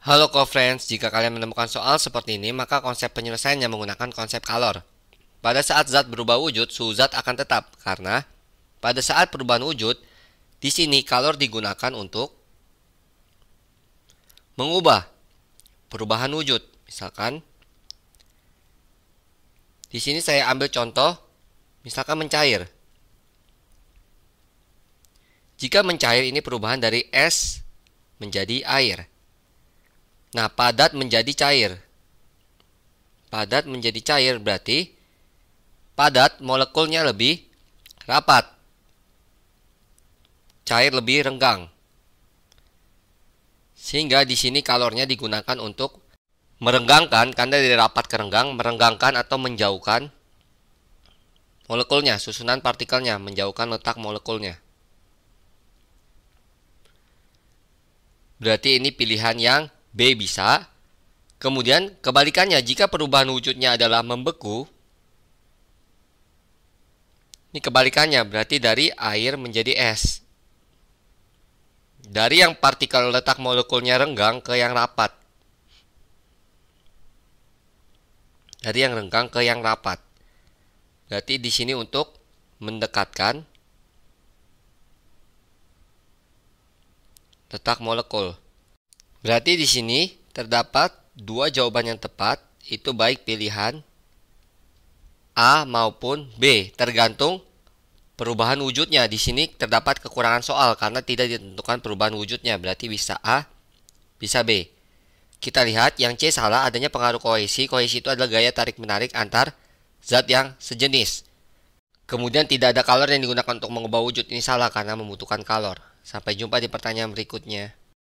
Halo co-friends, jika kalian menemukan soal seperti ini, maka konsep penyelesaiannya menggunakan konsep kalor. Pada saat zat berubah wujud, suhu zat akan tetap, karena pada saat perubahan wujud, di sini kalor digunakan untuk mengubah perubahan wujud. Misalkan, di sini saya ambil contoh, misalkan mencair. Jika mencair ini perubahan dari es menjadi air. Nah, padat menjadi cair. Padat menjadi cair berarti padat molekulnya lebih rapat. Cair lebih renggang. Sehingga di sini kalornya digunakan untuk merenggangkan karena dari rapat ke renggang, merenggangkan atau menjauhkan molekulnya, susunan partikelnya, menjauhkan letak molekulnya. Berarti ini pilihan yang B bisa. Kemudian kebalikannya jika perubahan wujudnya adalah membeku. Ini kebalikannya berarti dari air menjadi es. Dari yang partikel letak molekulnya renggang ke yang rapat. Dari yang renggang ke yang rapat. Berarti di sini untuk mendekatkan letak molekul. Berarti di sini terdapat dua jawaban yang tepat, itu baik pilihan A maupun B, tergantung perubahan wujudnya. Di sini terdapat kekurangan soal karena tidak ditentukan perubahan wujudnya, berarti bisa A, bisa B. Kita lihat yang C salah adanya pengaruh kohesi. Kohesi itu adalah gaya tarik-menarik antar zat yang sejenis. Kemudian tidak ada kalor yang digunakan untuk mengubah wujud. Ini salah karena membutuhkan kalor. Sampai jumpa di pertanyaan berikutnya.